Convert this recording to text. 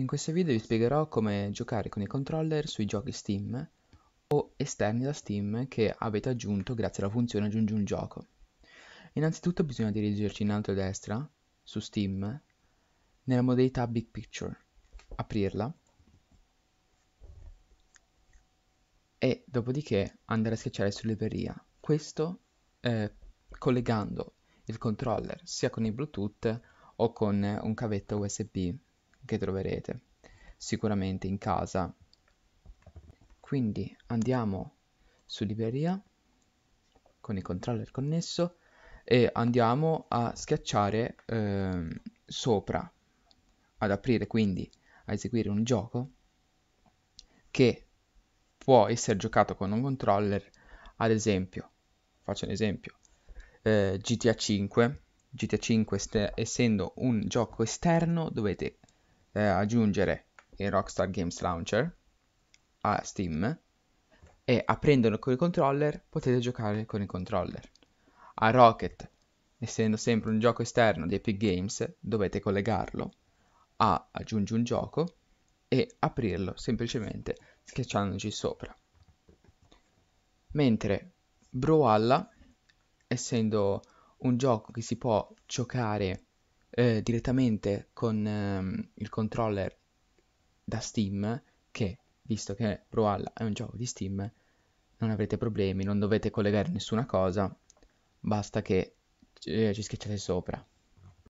In questo video vi spiegherò come giocare con i controller sui giochi Steam o esterni da Steam che avete aggiunto grazie alla funzione aggiungi un gioco. Innanzitutto bisogna dirigerci in alto a destra, su Steam, nella modalità Big Picture, aprirla e dopodiché andare a schiacciare su libreria. Questo eh, collegando il controller sia con il Bluetooth o con un cavetto USB che troverete sicuramente in casa. Quindi andiamo su libreria con il controller connesso e andiamo a schiacciare eh, sopra ad aprire quindi a eseguire un gioco che può essere giocato con un controller ad esempio faccio un esempio eh, GTA 5 GTA 5 essendo un gioco esterno dovete eh, aggiungere il Rockstar Games Launcher a Steam e aprendolo con il controller potete giocare con il controller. A Rocket, essendo sempre un gioco esterno di Epic Games, dovete collegarlo a aggiungi un gioco e aprirlo semplicemente schiacciandoci sopra. Mentre Brawlhalla, essendo un gioco che si può giocare eh, direttamente con ehm, il controller da Steam che, visto che Brawlhalla è un gioco di Steam, non avrete problemi, non dovete collegare nessuna cosa, basta che eh, ci schiacciate sopra.